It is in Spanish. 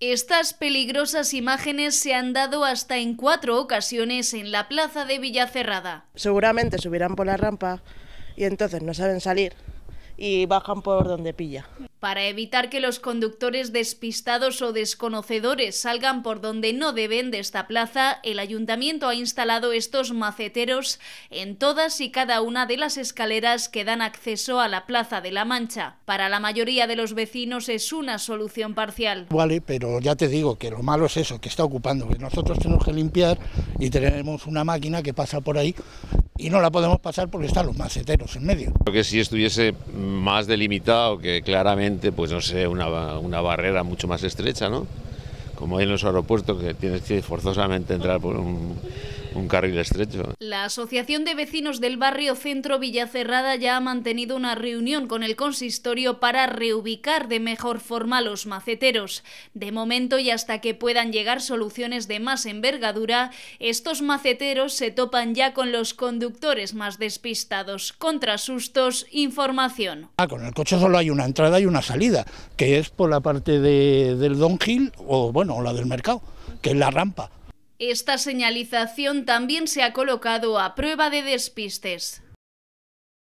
Estas peligrosas imágenes se han dado hasta en cuatro ocasiones en la plaza de Villacerrada. Seguramente subirán por la rampa y entonces no saben salir y bajan por donde pilla. Para evitar que los conductores despistados o desconocedores salgan por donde no deben de esta plaza, el ayuntamiento ha instalado estos maceteros en todas y cada una de las escaleras que dan acceso a la Plaza de la Mancha. Para la mayoría de los vecinos es una solución parcial. Vale, pero ya te digo que lo malo es eso, que está ocupando, que nosotros tenemos que limpiar y tenemos una máquina que pasa por ahí y no la podemos pasar porque están los maceteros en medio. Creo que si estuviese más delimitado, que claramente, pues no sé, una, barrera mucho más estrecha, ¿no? Como hay en los aeropuertos que tienes que forzosamente entrar por un un carril estrecho. La Asociación de Vecinos del Barrio Centro Villacerrada ya ha mantenido una reunión con el consistorio para reubicar de mejor forma los maceteros. De momento y hasta que puedan llegar soluciones de más envergadura, estos maceteros se topan ya con los conductores más despistados. Contra sustos, información. Ah, con el coche solo hay una entrada y una salida, que es por la parte del Don Gil o bueno, la del mercado, que es la rampa. Esta señalización también se ha colocado a prueba de despistes.